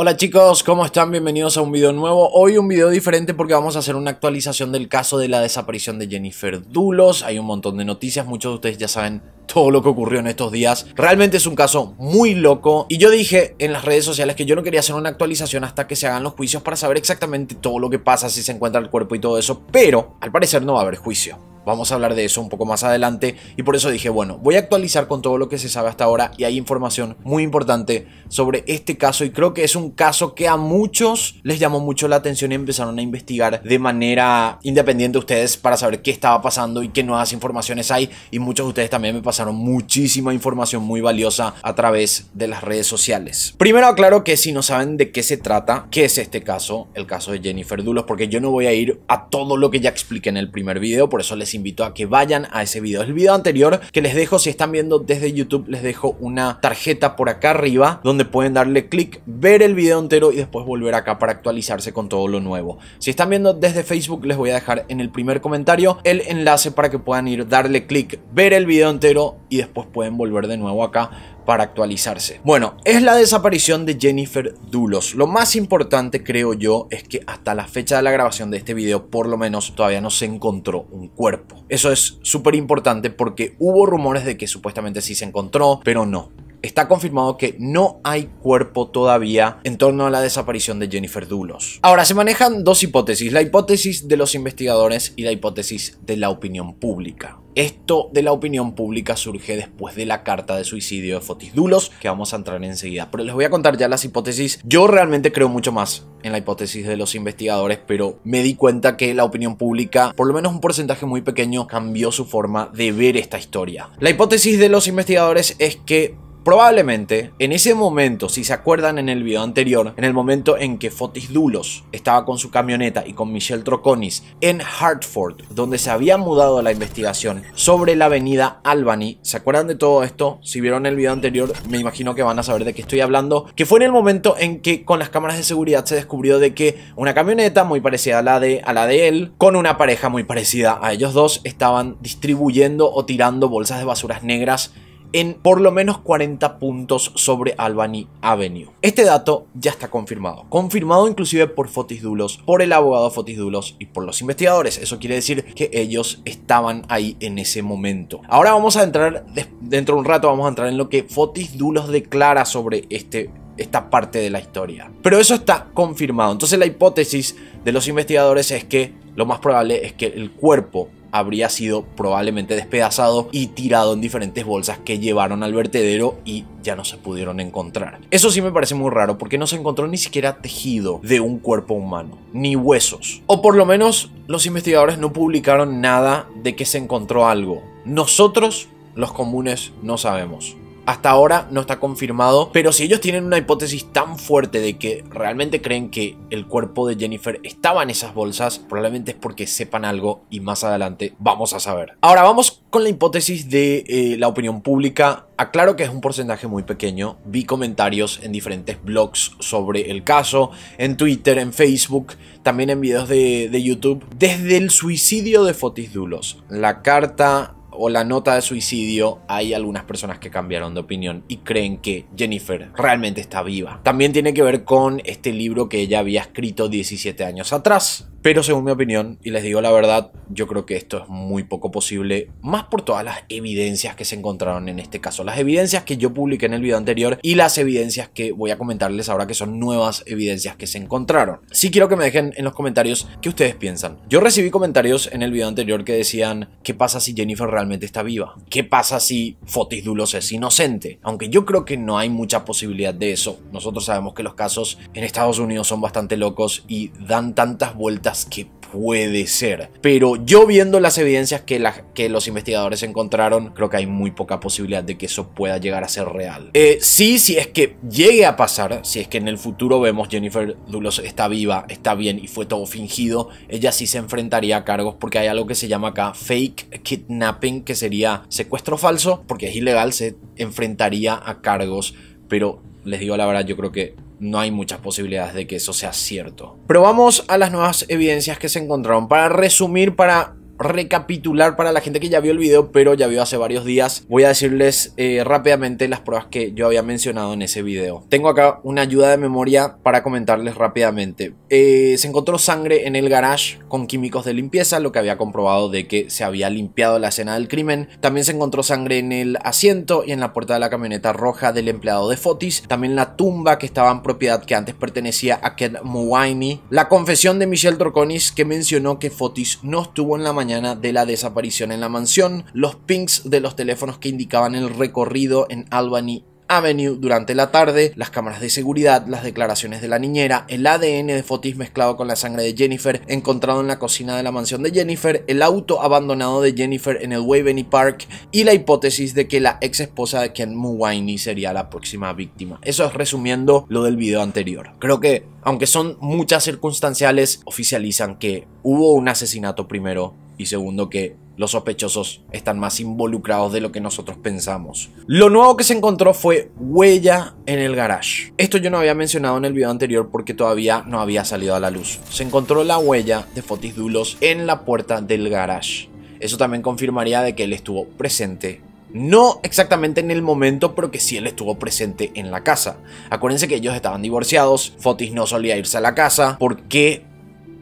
Hola chicos, ¿cómo están? Bienvenidos a un video nuevo. Hoy un video diferente porque vamos a hacer una actualización del caso de la desaparición de Jennifer Dulos. Hay un montón de noticias, muchos de ustedes ya saben todo lo que ocurrió en estos días. Realmente es un caso muy loco y yo dije en las redes sociales que yo no quería hacer una actualización hasta que se hagan los juicios para saber exactamente todo lo que pasa, si se encuentra el cuerpo y todo eso, pero al parecer no va a haber juicio. Vamos a hablar de eso un poco más adelante y por eso dije, bueno, voy a actualizar con todo lo que se sabe hasta ahora y hay información muy importante sobre este caso y creo que es un caso que a muchos les llamó mucho la atención y empezaron a investigar de manera independiente ustedes para saber qué estaba pasando y qué nuevas informaciones hay y muchos de ustedes también me pasaron muchísima información muy valiosa a través de las redes sociales. Primero aclaro que si no saben de qué se trata, Que es este caso, el caso de Jennifer Dulos, porque yo no voy a ir a todo lo que ya expliqué en el primer video, por eso les invito a que vayan a ese video. El video anterior que les dejo, si están viendo desde YouTube, les dejo una tarjeta por acá arriba donde pueden darle clic, ver el video entero y después volver acá para actualizarse con todo lo nuevo. Si están viendo desde Facebook, les voy a dejar en el primer comentario el enlace para que puedan ir, darle clic, ver el video entero y después pueden volver de nuevo acá para actualizarse. Bueno, es la desaparición de Jennifer Dulos. Lo más importante creo yo es que hasta la fecha de la grabación de este video por lo menos todavía no se encontró un cuerpo. Eso es súper importante porque hubo rumores de que supuestamente sí se encontró, pero no está confirmado que no hay cuerpo todavía en torno a la desaparición de Jennifer Dulos. Ahora, se manejan dos hipótesis, la hipótesis de los investigadores y la hipótesis de la opinión pública. Esto de la opinión pública surge después de la carta de suicidio de Fotis Dulos, que vamos a entrar enseguida. Pero les voy a contar ya las hipótesis. Yo realmente creo mucho más en la hipótesis de los investigadores, pero me di cuenta que la opinión pública, por lo menos un porcentaje muy pequeño, cambió su forma de ver esta historia. La hipótesis de los investigadores es que Probablemente, en ese momento, si se acuerdan en el video anterior, en el momento en que Fotis Dulos estaba con su camioneta y con Michelle Troconis en Hartford, donde se había mudado la investigación sobre la avenida Albany, ¿se acuerdan de todo esto? Si vieron el video anterior, me imagino que van a saber de qué estoy hablando, que fue en el momento en que con las cámaras de seguridad se descubrió de que una camioneta muy parecida a la de, a la de él, con una pareja muy parecida a ellos dos, estaban distribuyendo o tirando bolsas de basuras negras en por lo menos 40 puntos sobre Albany Avenue. Este dato ya está confirmado. Confirmado inclusive por Fotis Dulos, por el abogado Fotis Dulos y por los investigadores. Eso quiere decir que ellos estaban ahí en ese momento. Ahora vamos a entrar, dentro de un rato vamos a entrar en lo que Fotis Dulos declara sobre este esta parte de la historia. Pero eso está confirmado. Entonces la hipótesis de los investigadores es que lo más probable es que el cuerpo habría sido probablemente despedazado y tirado en diferentes bolsas que llevaron al vertedero y ya no se pudieron encontrar. Eso sí me parece muy raro porque no se encontró ni siquiera tejido de un cuerpo humano, ni huesos. O por lo menos los investigadores no publicaron nada de que se encontró algo. Nosotros, los comunes, no sabemos. Hasta ahora no está confirmado, pero si ellos tienen una hipótesis tan fuerte de que realmente creen que el cuerpo de Jennifer estaba en esas bolsas, probablemente es porque sepan algo y más adelante vamos a saber. Ahora vamos con la hipótesis de eh, la opinión pública. Aclaro que es un porcentaje muy pequeño. Vi comentarios en diferentes blogs sobre el caso, en Twitter, en Facebook, también en videos de YouTube. Desde el suicidio de Fotis Dulos, la carta o la nota de suicidio, hay algunas personas que cambiaron de opinión y creen que Jennifer realmente está viva. También tiene que ver con este libro que ella había escrito 17 años atrás, pero según mi opinión, y les digo la verdad, yo creo que esto es muy poco posible, más por todas las evidencias que se encontraron en este caso. Las evidencias que yo publiqué en el video anterior y las evidencias que voy a comentarles ahora que son nuevas evidencias que se encontraron. Sí quiero que me dejen en los comentarios qué ustedes piensan. Yo recibí comentarios en el video anterior que decían, ¿qué pasa si Jennifer realmente está viva? ¿Qué pasa si Fotis Dulos es inocente? Aunque yo creo que no hay mucha posibilidad de eso. Nosotros sabemos que los casos en Estados Unidos son bastante locos y dan tantas vueltas que puede ser. Pero yo viendo las evidencias que, los investigadores encontraron, creo que hay muy poca posibilidad de que eso pueda llegar a ser real. Eh, sí, si es que llegue a pasar, si es que en el futuro vemos Jennifer Dulos está viva, está bien y fue todo fingido, ella sí se enfrentaría a cargos porque hay algo que se llama acá fake kidnapping, que sería secuestro falso, porque es ilegal, se enfrentaría a cargos. Pero les digo la verdad, yo creo que no hay muchas posibilidades de que eso sea cierto. Pero vamos a las nuevas evidencias que se encontraron. Para resumir, para recapitular para la gente que ya vio el video, pero ya vio hace varios días. Voy a decirles eh, rápidamente las pruebas que yo había mencionado en ese video. Tengo acá una ayuda de memoria para comentarles rápidamente. Eh, se encontró sangre en el garage con químicos de limpieza, lo que había comprobado de que se había limpiado la escena del crimen. También se encontró sangre en el asiento y en la puerta de la camioneta roja del empleado de Fotis. También la tumba que estaba en propiedad que antes pertenecía a Ken Mowaini. La confesión de Michelle Troconis que mencionó que Fotis no estuvo en la mañana de la desaparición en la mansión, los pings de los teléfonos que indicaban el recorrido en Albany Avenue durante la tarde, las cámaras de seguridad, las declaraciones de la niñera, el ADN de Fotis mezclado con la sangre de Jennifer encontrado en la cocina de la mansión de Jennifer, el auto abandonado de Jennifer en el Waveney Park y la hipótesis de que la ex esposa de Ken Muwaini sería la próxima víctima. Eso es resumiendo lo del video anterior. Creo que, aunque son muchas circunstanciales, oficializan que hubo un asesinato primero y segundo que los sospechosos están más involucrados de lo que nosotros pensamos. Lo nuevo que se encontró fue huella en el garage. Esto yo no había mencionado en el video anterior porque todavía no había salido a la luz. Se encontró la huella de Fotis Dulos en la puerta del garage. Eso también confirmaría de que él estuvo presente no exactamente en el momento, pero que sí él estuvo presente en la casa. Acuérdense que ellos estaban divorciados, Fotis no solía irse a la casa. porque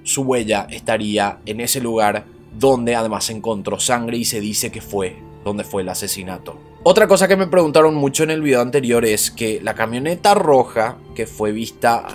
su huella estaría en ese lugar donde además encontró sangre y se dice que fue donde fue el asesinato. Otra cosa que me preguntaron mucho en el video anterior es que la camioneta roja que fue vista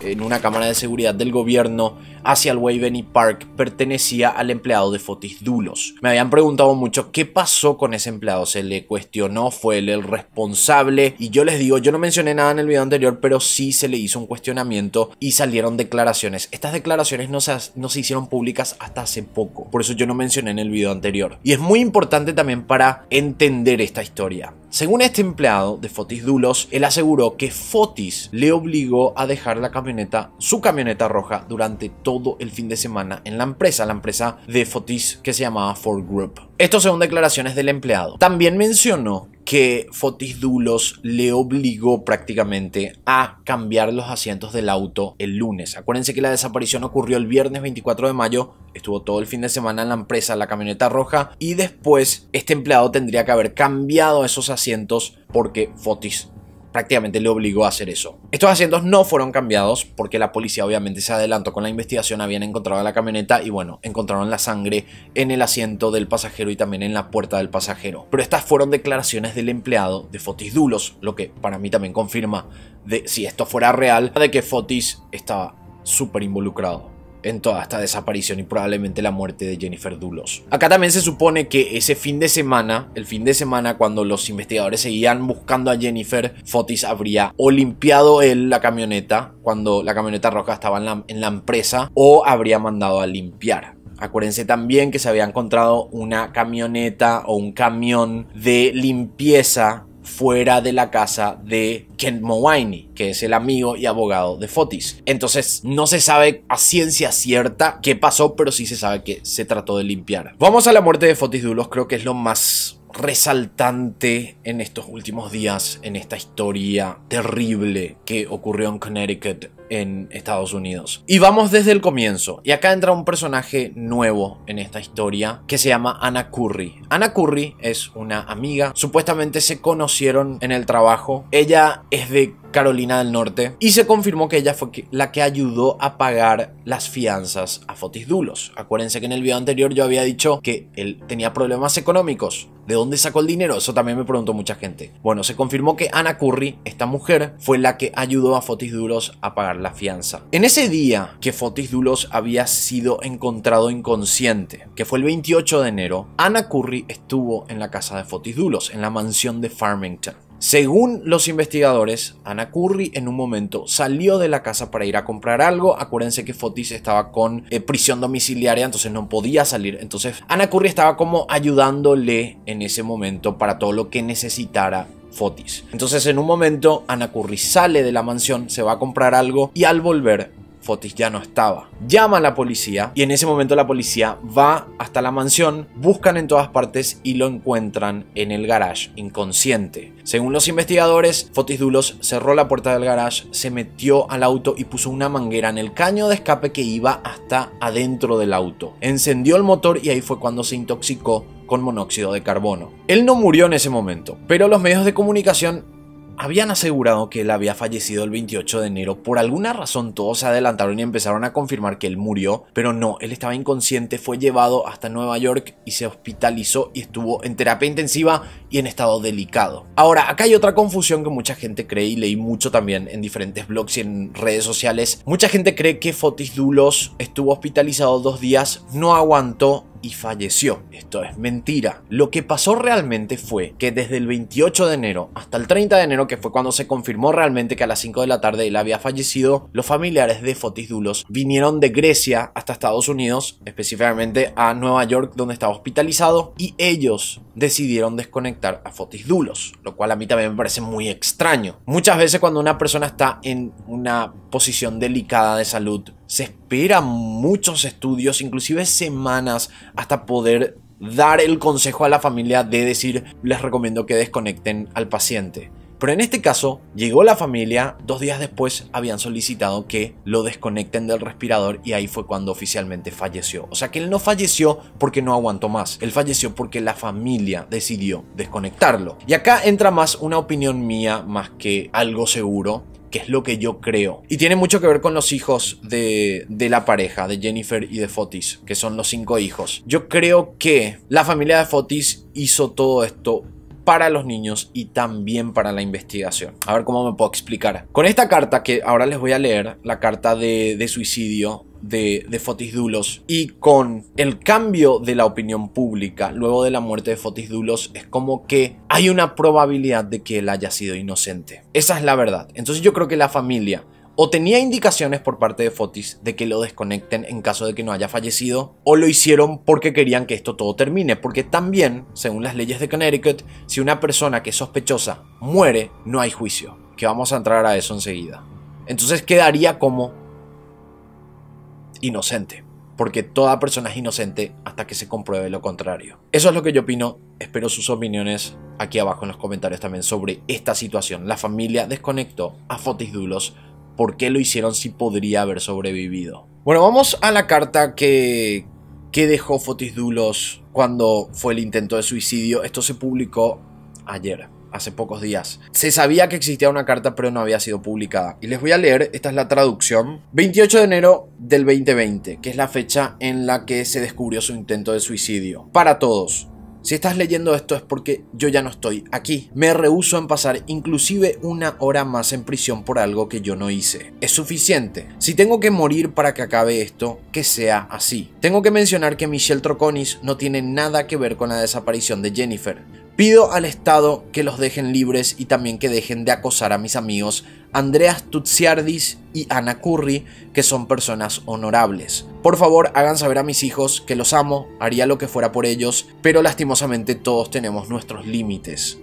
eh, en una cámara de seguridad del gobierno hacia el Waveney Park pertenecía al empleado de Fotis Dulos. Me habían preguntado mucho qué pasó con ese empleado, se le cuestionó, fue él el responsable y yo les digo, yo no mencioné nada en el video anterior, pero sí se le hizo un cuestionamiento y salieron declaraciones. Estas declaraciones no se, no se hicieron públicas hasta hace poco, por eso yo no mencioné en el video anterior. Y es muy importante también para entender esta historia. Según este empleado de Fotis Dulos, él aseguró que Fotis le obligó a dejar la camioneta, su camioneta roja, durante todo el fin de semana en la empresa, la empresa de Fotis que se llamaba Ford Group. Esto según declaraciones del empleado. También mencionó que Fotis Dulos le obligó prácticamente a cambiar los asientos del auto el lunes. Acuérdense que la desaparición ocurrió el viernes 24 de mayo, estuvo todo el fin de semana en la empresa, la camioneta roja, y después este empleado tendría que haber cambiado esos asientos porque Fotis prácticamente le obligó a hacer eso. Estos asientos no fueron cambiados porque la policía obviamente se adelantó con la investigación, habían encontrado la camioneta y bueno, encontraron la sangre en el asiento del pasajero y también en la puerta del pasajero. Pero estas fueron declaraciones del empleado de Fotis Dulos, lo que para mí también confirma de si esto fuera real, de que Fotis estaba súper involucrado en toda esta desaparición y probablemente la muerte de Jennifer Dulos. Acá también se supone que ese fin de semana, el fin de semana cuando los investigadores seguían buscando a Jennifer, Fotis habría o limpiado él la camioneta cuando la camioneta roja estaba en la, en la empresa o habría mandado a limpiar. Acuérdense también que se había encontrado una camioneta o un camión de limpieza fuera de la casa de Kent Mowiney, que es el amigo y abogado de Fotis. Entonces, no se sabe a ciencia cierta qué pasó, pero sí se sabe que se trató de limpiar. Vamos a la muerte de Fotis Dulos, creo que es lo más resaltante en estos últimos días, en esta historia terrible que ocurrió en Connecticut, en Estados Unidos. Y vamos desde el comienzo. Y acá entra un personaje nuevo en esta historia que se llama Anna Curry. Anna Curry es una amiga. Supuestamente se conocieron en el trabajo. Ella es de Carolina del Norte, y se confirmó que ella fue la que ayudó a pagar las fianzas a Fotis Dulos. Acuérdense que en el video anterior yo había dicho que él tenía problemas económicos. ¿De dónde sacó el dinero? Eso también me preguntó mucha gente. Bueno, se confirmó que Ana Curry, esta mujer, fue la que ayudó a Fotis Dulos a pagar la fianza. En ese día que Fotis Dulos había sido encontrado inconsciente, que fue el 28 de enero, Ana Curry estuvo en la casa de Fotis Dulos, en la mansión de Farmington. Según los investigadores, Ana Curry en un momento salió de la casa para ir a comprar algo. Acuérdense que Fotis estaba con eh, prisión domiciliaria, entonces no podía salir. Entonces Anna Curry estaba como ayudándole en ese momento para todo lo que necesitara Fotis. Entonces en un momento Ana Curry sale de la mansión, se va a comprar algo y al volver Fotis ya no estaba. Llama a la policía y en ese momento la policía va hasta la mansión, buscan en todas partes y lo encuentran en el garage, inconsciente. Según los investigadores, Fotis Dulos cerró la puerta del garage, se metió al auto y puso una manguera en el caño de escape que iba hasta adentro del auto. Encendió el motor y ahí fue cuando se intoxicó con monóxido de carbono. Él no murió en ese momento, pero los medios de comunicación habían asegurado que él había fallecido el 28 de enero. Por alguna razón todos se adelantaron y empezaron a confirmar que él murió, pero no, él estaba inconsciente, fue llevado hasta Nueva York y se hospitalizó y estuvo en terapia intensiva y en estado delicado. Ahora, acá hay otra confusión que mucha gente cree y leí mucho también en diferentes blogs y en redes sociales. Mucha gente cree que Fotis Dulos estuvo hospitalizado dos días, no aguantó y falleció. Esto es mentira. Lo que pasó realmente fue que desde el 28 de enero hasta el 30 de enero, que fue cuando se confirmó realmente que a las 5 de la tarde él había fallecido, los familiares de Fotis Dulos vinieron de Grecia hasta Estados Unidos, específicamente a Nueva York donde estaba hospitalizado, y ellos decidieron desconectar a Fotis Dulos, lo cual a mí también me parece muy extraño. Muchas veces cuando una persona está en una posición delicada de salud. Se esperan muchos estudios, inclusive semanas, hasta poder dar el consejo a la familia de decir les recomiendo que desconecten al paciente. Pero en este caso, llegó la familia, dos días después habían solicitado que lo desconecten del respirador y ahí fue cuando oficialmente falleció. O sea que él no falleció porque no aguantó más, él falleció porque la familia decidió desconectarlo. Y acá entra más una opinión mía más que algo seguro, que es lo que yo creo. Y tiene mucho que ver con los hijos de, la pareja, de Jennifer y de Fotis, que son los cinco hijos. Yo creo que la familia de Fotis hizo todo esto para los niños y también para la investigación. A ver cómo me puedo explicar. Con esta carta que ahora les voy a leer, la carta de, de suicidio de, Fotis Dulos. Y con el cambio de la opinión pública luego de la muerte de Fotis Dulos, es como que hay una probabilidad de que él haya sido inocente. Esa es la verdad. Entonces yo creo que la familia o tenía indicaciones por parte de Fotis de que lo desconecten en caso de que no haya fallecido, o lo hicieron porque querían que esto todo termine, porque también, según las leyes de Connecticut, si una persona que es sospechosa muere, no hay juicio, que vamos a entrar a eso enseguida. Entonces quedaría como inocente, porque toda persona es inocente hasta que se compruebe lo contrario. Eso es lo que yo opino, espero sus opiniones aquí abajo en los comentarios también sobre esta situación. La familia desconectó a Fotis Dulos, ¿por qué lo hicieron si podría haber sobrevivido? Bueno, vamos a la carta que, que dejó Fotis Dulos cuando fue el intento de suicidio. Esto se publicó ayer hace pocos días. Se sabía que existía una carta pero no había sido publicada. Y les voy a leer, esta es la traducción. 28 de enero del 2020, que es la fecha en la que se descubrió su intento de suicidio. Para todos, si estás leyendo esto es porque yo ya no estoy aquí. Me rehuso en pasar inclusive una hora más en prisión por algo que yo no hice. Es suficiente. Si tengo que morir para que acabe esto, que sea así. Tengo que mencionar que Michelle Troconis no tiene nada que ver con la desaparición de Jennifer. Pido al Estado que los dejen libres y también que dejen de acosar a mis amigos Andreas Tutsiardis y Ana Curry, que son personas honorables. Por favor, hagan saber a mis hijos que los amo, haría lo que fuera por ellos, pero lastimosamente todos tenemos nuestros límites.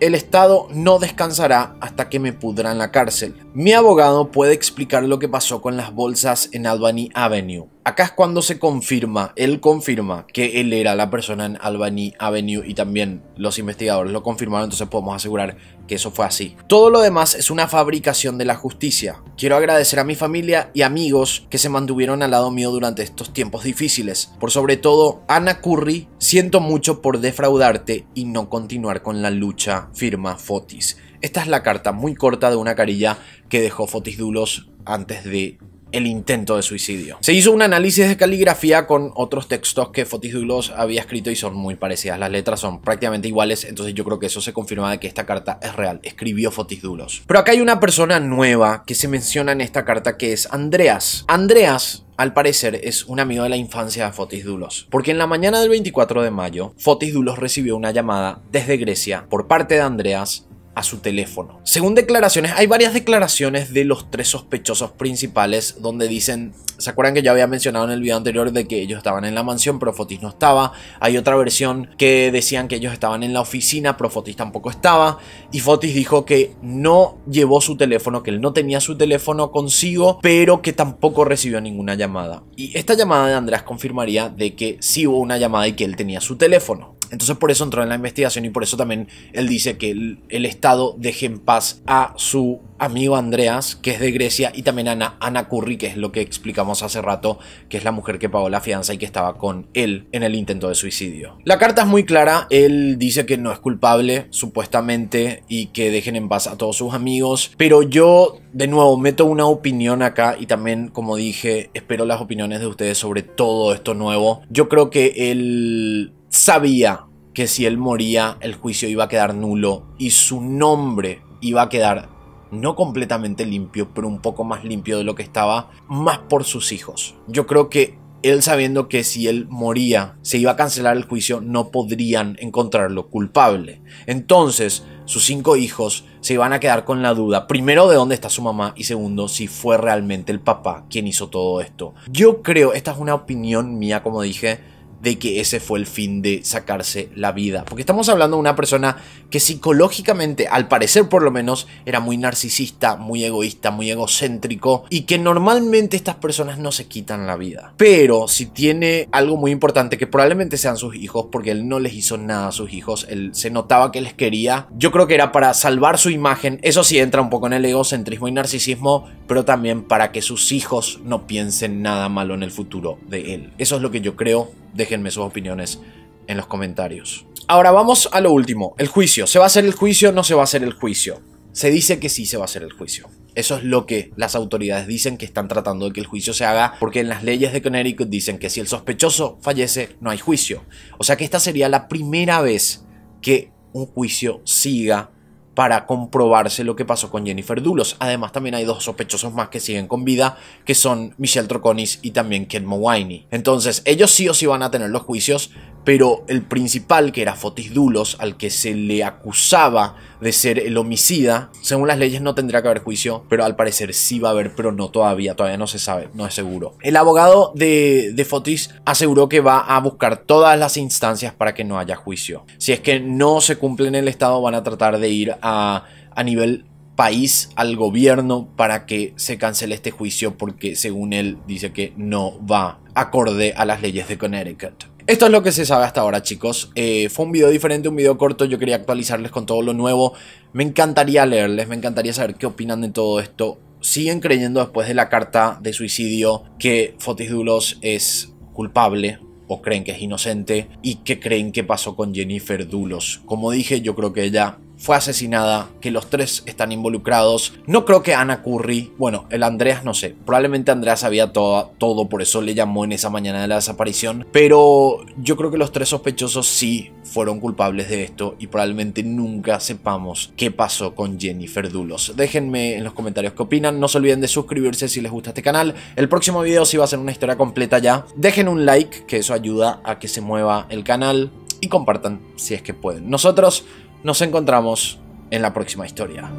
El Estado no descansará hasta que me pudra en la cárcel. Mi abogado puede explicar lo que pasó con las bolsas en Albany Avenue. Acá es cuando se confirma, él confirma que él era la persona en Albany Avenue y también los investigadores lo confirmaron, entonces podemos asegurar que eso fue así. Todo lo demás es una fabricación de la justicia. Quiero agradecer a mi familia y amigos que se mantuvieron al lado mío durante estos tiempos difíciles. Por sobre todo, Ana Curry, siento mucho por defraudarte y no continuar con la lucha, firma Fotis. Esta es la carta muy corta de una carilla que dejó Fotis Dulos antes de el intento de suicidio. Se hizo un análisis de caligrafía con otros textos que Fotis Dulos había escrito y son muy parecidas. Las letras son prácticamente iguales, entonces yo creo que eso se confirma de que esta carta es real. Escribió Fotis Dulos. Pero acá hay una persona nueva que se menciona en esta carta que es Andreas. Andreas al parecer es un amigo de la infancia de Fotis Dulos, porque en la mañana del 24 de mayo, Fotis Dulos recibió una llamada desde Grecia por parte de Andreas a su teléfono. Según declaraciones, hay varias declaraciones de los tres sospechosos principales donde dicen, ¿se acuerdan que ya había mencionado en el video anterior de que ellos estaban en la mansión, pero Fotis no estaba? Hay otra versión que decían que ellos estaban en la oficina, pero Fotis tampoco estaba. Y Fotis dijo que no llevó su teléfono, que él no tenía su teléfono consigo, pero que tampoco recibió ninguna llamada. Y esta llamada de Andrés confirmaría de que sí hubo una llamada y que él tenía su teléfono. Entonces por eso entró en la investigación y por eso también él dice que el, Estado deje en paz a su amigo Andreas, que es de Grecia, y también a Ana, Ana Curry, que es lo que explicamos hace rato, que es la mujer que pagó la fianza y que estaba con él en el intento de suicidio. La carta es muy clara, él dice que no es culpable, supuestamente, y que dejen en paz a todos sus amigos, pero yo, de nuevo, meto una opinión acá y también, como dije, espero las opiniones de ustedes sobre todo esto nuevo. Yo creo que él sabía que si él moría el juicio iba a quedar nulo y su nombre iba a quedar no completamente limpio, pero un poco más limpio de lo que estaba, más por sus hijos. Yo creo que él sabiendo que si él moría, se iba a cancelar el juicio, no podrían encontrarlo culpable. Entonces, sus cinco hijos se iban a quedar con la duda, primero de dónde está su mamá y segundo, si fue realmente el papá quien hizo todo esto. Yo creo, esta es una opinión mía, como dije, de que ese fue el fin de sacarse la vida. Porque estamos hablando de una persona que psicológicamente, al parecer por lo menos, era muy narcisista, muy egoísta, muy egocéntrico y que normalmente estas personas no se quitan la vida. Pero si tiene algo muy importante que probablemente sean sus hijos, porque él no les hizo nada a sus hijos, él se notaba que les quería, yo creo que era para salvar su imagen, eso sí entra un poco en el egocentrismo y narcisismo, pero también para que sus hijos no piensen nada malo en el futuro de él. Eso es lo que yo creo déjenme sus opiniones en los comentarios. Ahora vamos a lo último, el juicio. ¿Se va a hacer el juicio? o ¿No se va a hacer el juicio? Se dice que sí se va a hacer el juicio. Eso es lo que las autoridades dicen que están tratando de que el juicio se haga, porque en las leyes de Connecticut dicen que si el sospechoso fallece, no hay juicio. O sea que esta sería la primera vez que un juicio siga para comprobarse lo que pasó con Jennifer Dulos. Además, también hay dos sospechosos más que siguen con vida, que son Michelle Troconis y también Ken Mowiney. Entonces, ellos sí o sí van a tener los juicios, pero el principal, que era Fotis Dulos, al que se le acusaba de ser el homicida, según las leyes no tendría que haber juicio, pero al parecer sí va a haber, pero no todavía, todavía no se sabe, no es seguro. El abogado de, Fotis aseguró que va a buscar todas las instancias para que no haya juicio. Si es que no se cumple en el Estado, van a tratar de ir a, a nivel país al gobierno para que se cancele este juicio porque según él dice que no va acorde a las leyes de Connecticut. Esto es lo que se sabe hasta ahora, chicos. Eh, fue un video diferente, un video corto. Yo quería actualizarles con todo lo nuevo. Me encantaría leerles, me encantaría saber qué opinan de todo esto. ¿Siguen creyendo después de la carta de suicidio que Fotis Dulos es culpable? ¿O creen que es inocente? ¿Y qué creen que pasó con Jennifer Dulos? Como dije, yo creo que ella fue asesinada, que los tres están involucrados. No creo que Ana Curry, bueno, el Andreas no sé, probablemente Andreas sabía todo, todo, por eso le llamó en esa mañana de la desaparición, pero yo creo que los tres sospechosos sí fueron culpables de esto y probablemente nunca sepamos qué pasó con Jennifer Dulos. Déjenme en los comentarios qué opinan, no se olviden de suscribirse si les gusta este canal, el próximo video sí va a ser una historia completa ya, dejen un like, que eso ayuda a que se mueva el canal y compartan si es que pueden. Nosotros nos encontramos en la próxima historia.